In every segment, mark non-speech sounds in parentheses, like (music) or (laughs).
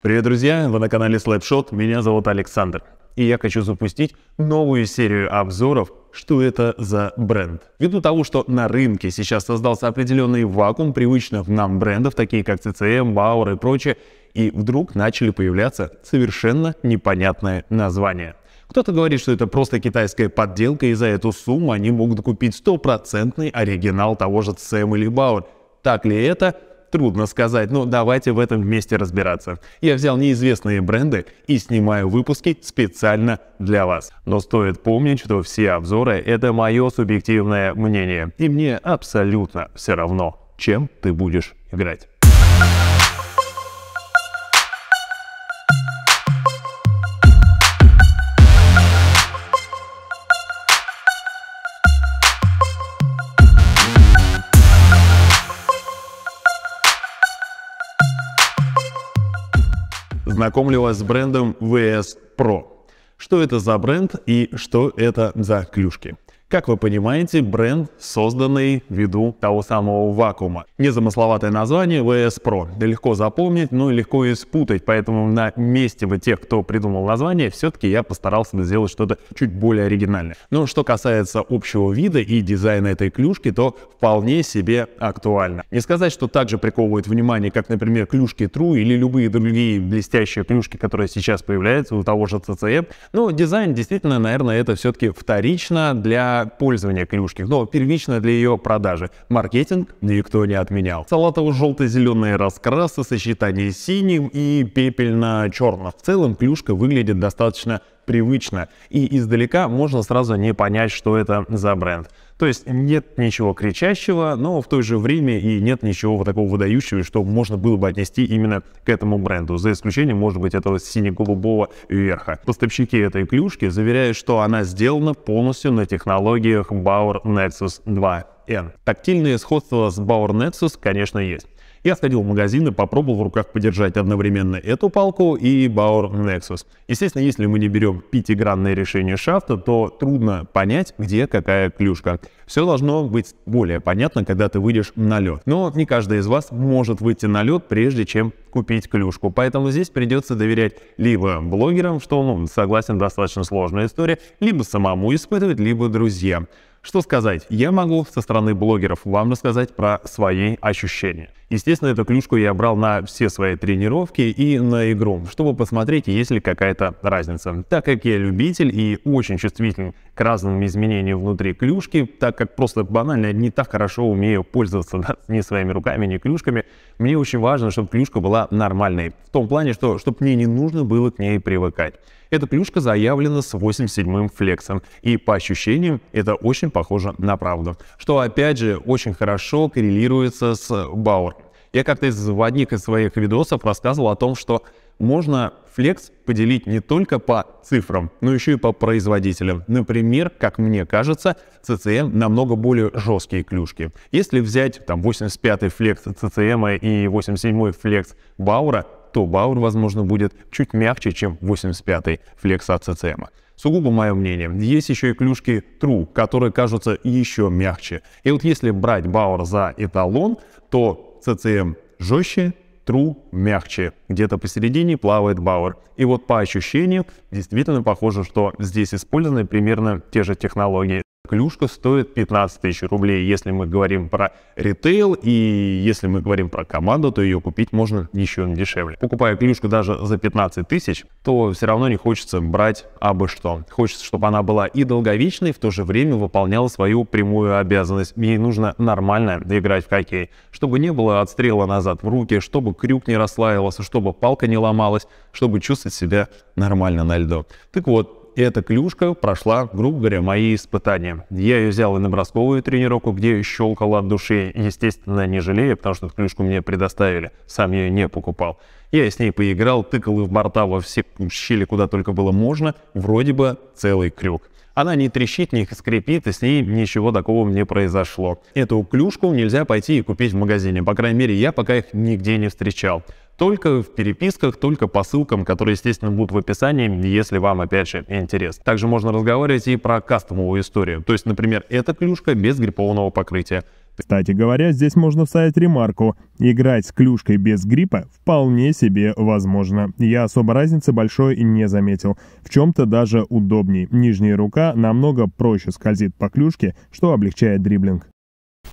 Привет, друзья! Вы на канале Slapshot, меня зовут Александр. И я хочу запустить новую серию обзоров, что это за бренд. Ввиду того, что на рынке сейчас создался определенный вакуум привычных нам брендов, такие как CCM, Bauer и прочее, и вдруг начали появляться совершенно непонятные названия. Кто-то говорит, что это просто китайская подделка, и за эту сумму они могут купить стопроцентный оригинал того же CCM или Bauer. Так ли это? Трудно сказать, но давайте в этом вместе разбираться. Я взял неизвестные бренды и снимаю выпуски специально для вас. Но стоит помнить, что все обзоры — это мое субъективное мнение. И мне абсолютно все равно, чем ты будешь играть. познакомлю вас с брендом VS Pro. Что это за бренд и что это за клюшки? Как вы понимаете, бренд, созданный ввиду того самого вакуума. Незамысловатое название VS Pro. Да легко запомнить, но легко испутать, Поэтому на месте вы тех, кто придумал название, все-таки я постарался сделать что-то чуть более оригинальное. Но что касается общего вида и дизайна этой клюшки, то вполне себе актуально. Не сказать, что также приковывает внимание, как, например, клюшки True или любые другие блестящие клюшки, которые сейчас появляются у того же CCF. Но дизайн действительно, наверное, это все-таки вторично для пользования клюшки, но первично для ее продажи. Маркетинг никто не отменял. Салатово-желто-зеленые раскрасы, сочетание синим и пепельно-черным. В целом клюшка выглядит достаточно привычно, и издалека можно сразу не понять, что это за бренд. То есть нет ничего кричащего, но в то же время и нет ничего вот такого выдающего, что можно было бы отнести именно к этому бренду, за исключением, может быть, этого сине-голубого верха. Поставщики этой клюшки заверяют, что она сделана полностью на технологиях Bauer Nexus 2N. Тактильное сходство с Bauer Nexus, конечно, есть. Я сходил в магазин и попробовал в руках подержать одновременно эту палку и Bauer Nexus. Естественно, если мы не берем пятигранное решение шафта, то трудно понять, где какая клюшка. Все должно быть более понятно, когда ты выйдешь на лед. Но не каждый из вас может выйти на лед, прежде чем купить клюшку. Поэтому здесь придется доверять либо блогерам, что, ну, согласен, достаточно сложная история, либо самому испытывать, либо друзьям. Что сказать? Я могу со стороны блогеров вам рассказать про свои ощущения. Естественно, эту клюшку я брал на все свои тренировки и на игру, чтобы посмотреть, есть ли какая-то разница. Так как я любитель и очень чувствителен к разным изменениям внутри клюшки, так как просто банально не так хорошо умею пользоваться да, (laughs) ни своими руками, ни клюшками, мне очень важно, чтобы клюшка была нормальной. В том плане, что чтобы мне не нужно было к ней привыкать. Эта клюшка заявлена с 87-м флексом, и по ощущениям это очень похоже на правду, что опять же очень хорошо коррелируется с Бауэр. Я как-то из, в одних из своих видосов рассказывал о том, что можно флекс поделить не только по цифрам, но еще и по производителям. Например, как мне кажется, CCM намного более жесткие клюшки. Если взять там 85-й флекс CCM и 87-й флекс Баура, то Баур, возможно, будет чуть мягче, чем 85-й флекс от CCM. Сугубо мое мнение. Есть еще и клюшки True, которые кажутся еще мягче. И вот если брать Бауэр за эталон, то CCM жестче, True мягче. Где-то посередине плавает Бауэр. И вот по ощущениям действительно похоже, что здесь использованы примерно те же технологии. Клюшка стоит 15 тысяч рублей, если мы говорим про ритейл, и если мы говорим про команду, то ее купить можно еще дешевле. Покупая клюшку даже за 15 тысяч, то все равно не хочется брать абы что. Хочется, чтобы она была и долговечной, и в то же время выполняла свою прямую обязанность. Ей нужно нормально играть в хоккей, чтобы не было отстрела назад в руки, чтобы крюк не расслаивался, чтобы палка не ломалась, чтобы чувствовать себя нормально на льду. Так вот, и эта клюшка прошла, грубо говоря, мои испытания. Я ее взял и на бросковую тренировку, где щелкал от души, естественно, не жалея, потому что клюшку мне предоставили, сам ее не покупал. Я с ней поиграл, тыкал и в борта во все щели, куда только было можно, вроде бы целый крюк. Она не трещит, не скрипит, и с ней ничего такого не произошло. Эту клюшку нельзя пойти и купить в магазине. По крайней мере, я пока их нигде не встречал только в переписках, только по ссылкам, которые, естественно, будут в описании, если вам, опять же, интересно. Также можно разговаривать и про кастомовую историю. То есть, например, эта клюшка без гриппованного покрытия. Кстати говоря, здесь можно вставить ремарку. Играть с клюшкой без гриппа вполне себе возможно. Я особо разницы большой не заметил. В чем-то даже удобней. Нижняя рука намного проще скользит по клюшке, что облегчает дриблинг.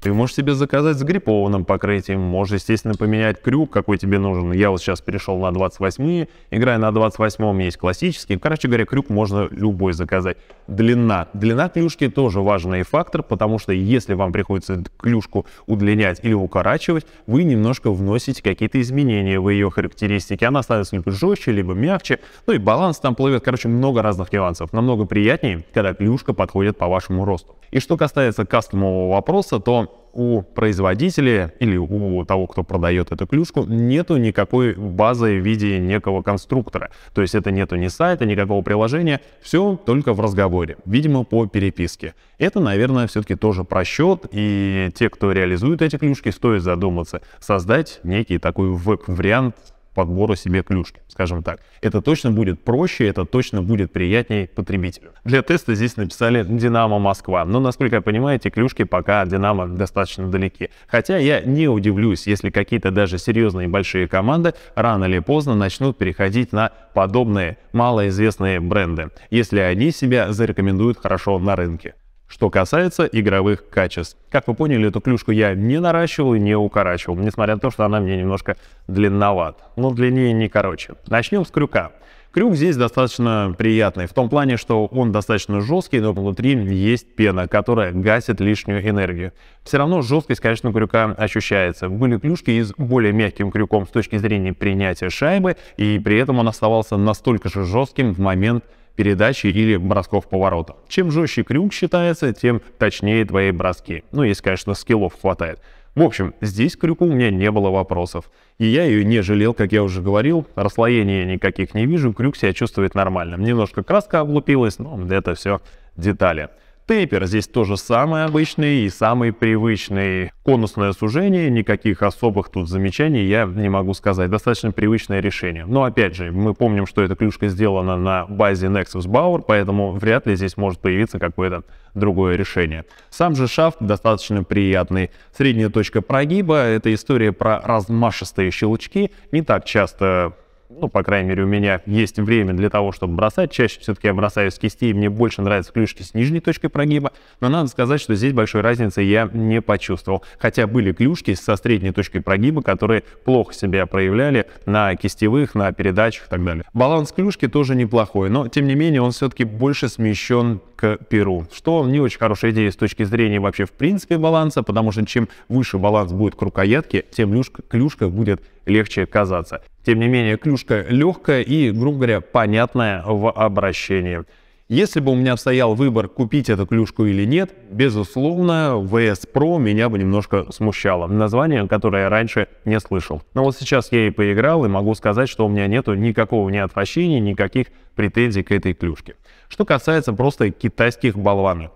Ты можешь себе заказать с гриппованным покрытием, можешь, естественно, поменять крюк, какой тебе нужен. Я вот сейчас перешел на 28-е, играя на 28-м есть классический. Короче говоря, крюк можно любой заказать. Длина. Длина клюшки тоже важный фактор, потому что если вам приходится клюшку удлинять или укорачивать, вы немножко вносите какие-то изменения в ее характеристики. Она становится либо жестче, либо мягче. Ну и баланс там плывет. Короче, много разных нюансов. Намного приятнее, когда клюшка подходит по вашему росту. И что касается кастомового вопроса, то у производителя или у того, кто продает эту клюшку, нету никакой базы в виде некого конструктора. То есть это нету ни сайта, никакого приложения, все только в разговоре, видимо, по переписке. Это, наверное, все-таки тоже просчет, и те, кто реализует эти клюшки, стоит задуматься, создать некий такой веб-вариант подбору себе клюшки, скажем так. Это точно будет проще, это точно будет приятнее потребителю. Для теста здесь написали «Динамо Москва», но, насколько я понимаю, эти клюшки пока от «Динамо» достаточно далеки. Хотя я не удивлюсь, если какие-то даже серьезные большие команды рано или поздно начнут переходить на подобные малоизвестные бренды, если они себя зарекомендуют хорошо на рынке. Что касается игровых качеств. Как вы поняли, эту клюшку я не наращивал и не укорачивал, несмотря на то, что она мне немножко длинноват. Но ну, длиннее не короче. Начнем с крюка. Крюк здесь достаточно приятный, в том плане, что он достаточно жесткий, но внутри есть пена, которая гасит лишнюю энергию. Все равно жесткость, конечно, крюка ощущается. Были клюшки и с более мягким крюком с точки зрения принятия шайбы, и при этом он оставался настолько же жестким в момент передачи или бросков поворота. Чем жестче крюк считается, тем точнее твои броски. Ну, если, конечно, скиллов хватает. В общем, здесь к крюку у меня не было вопросов. И я ее не жалел, как я уже говорил. Расслоения никаких не вижу, крюк себя чувствует нормально. Немножко краска облупилась, но это все детали. Тейпер здесь тоже же самое обычный и самый привычный. Конусное сужение, никаких особых тут замечаний я не могу сказать. Достаточно привычное решение. Но опять же, мы помним, что эта клюшка сделана на базе Nexus Bauer, поэтому вряд ли здесь может появиться какое-то другое решение. Сам же шафт достаточно приятный. Средняя точка прогиба — это история про размашистые щелчки. Не так часто ну, по крайней мере, у меня есть время для того, чтобы бросать. Чаще все-таки я бросаю с кисти, и мне больше нравятся клюшки с нижней точкой прогиба. Но надо сказать, что здесь большой разницы я не почувствовал. Хотя были клюшки со средней точкой прогиба, которые плохо себя проявляли на кистевых, на передачах и так далее. Баланс клюшки тоже неплохой, но, тем не менее, он все-таки больше смещен к перу, что не очень хорошая идея с точки зрения вообще в принципе баланса, потому что чем выше баланс будет к рукоятке, тем клюшка будет легче казаться. Тем не менее, клюшка легкая и, грубо говоря, понятная в обращении. Если бы у меня стоял выбор, купить эту клюшку или нет, безусловно, VS Pro меня бы немножко смущало. Название, которое я раньше не слышал. Но вот сейчас я и поиграл, и могу сказать, что у меня нету никакого неотвращения, никаких претензий к этой клюшке. Что касается просто китайских болванок.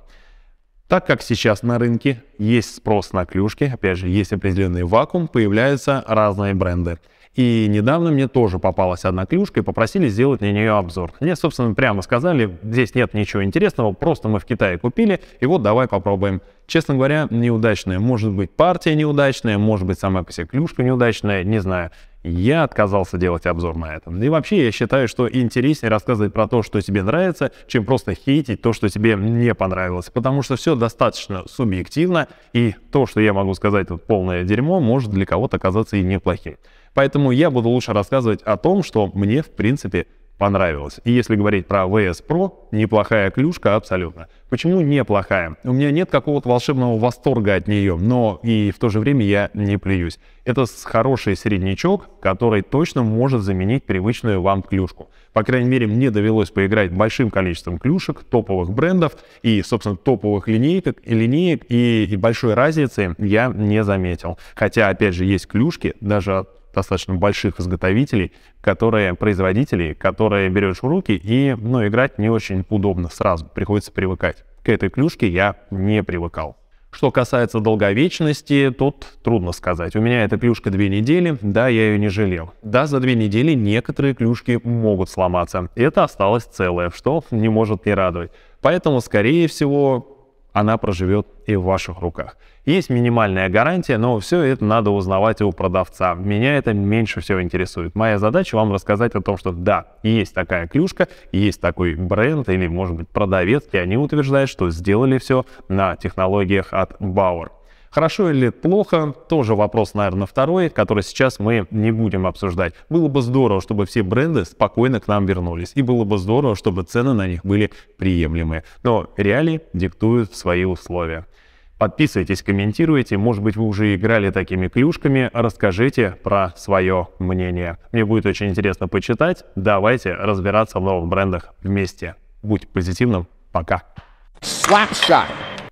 Так как сейчас на рынке есть спрос на клюшки, опять же, есть определенный вакуум, появляются разные бренды. И недавно мне тоже попалась одна клюшка и попросили сделать на нее обзор. Мне, собственно, прямо сказали, здесь нет ничего интересного, просто мы в Китае купили, и вот давай попробуем. Честно говоря, неудачная. Может быть, партия неудачная, может быть, сама по себе клюшка неудачная, не знаю. Я отказался делать обзор на этом. И вообще, я считаю, что интереснее рассказывать про то, что тебе нравится, чем просто хейтить то, что тебе не понравилось. Потому что все достаточно субъективно, и то, что я могу сказать, вот полное дерьмо, может для кого-то оказаться и неплохим. Поэтому я буду лучше рассказывать о том, что мне, в принципе, понравилось. И если говорить про VS Pro, неплохая клюшка абсолютно. Почему неплохая? У меня нет какого-то волшебного восторга от нее, но и в то же время я не плююсь. Это хороший середнячок, который точно может заменить привычную вам клюшку. По крайней мере, мне довелось поиграть большим количеством клюшек, топовых брендов и, собственно, топовых линейок, и линеек, и, и большой разницы я не заметил. Хотя, опять же, есть клюшки даже от достаточно больших изготовителей, которые, производителей, которые берешь в руки, и, ну, играть не очень удобно сразу, приходится привыкать. К этой клюшке я не привыкал. Что касается долговечности, тут трудно сказать. У меня эта клюшка две недели, да, я ее не жалел. Да, за две недели некоторые клюшки могут сломаться. Это осталось целое, что не может не радовать. Поэтому, скорее всего, она проживет и в ваших руках. Есть минимальная гарантия, но все это надо узнавать у продавца. Меня это меньше всего интересует. Моя задача вам рассказать о том, что да, есть такая клюшка, есть такой бренд или, может быть, продавец, и они утверждают, что сделали все на технологиях от Bauer. Хорошо или плохо, тоже вопрос, наверное, второй, который сейчас мы не будем обсуждать. Было бы здорово, чтобы все бренды спокойно к нам вернулись, и было бы здорово, чтобы цены на них были приемлемые. Но реалии диктуют свои условия. Подписывайтесь, комментируйте. Может быть, вы уже играли такими клюшками. Расскажите про свое мнение. Мне будет очень интересно почитать. Давайте разбираться в новых брендах вместе. Будь позитивным. Пока. Slapshot.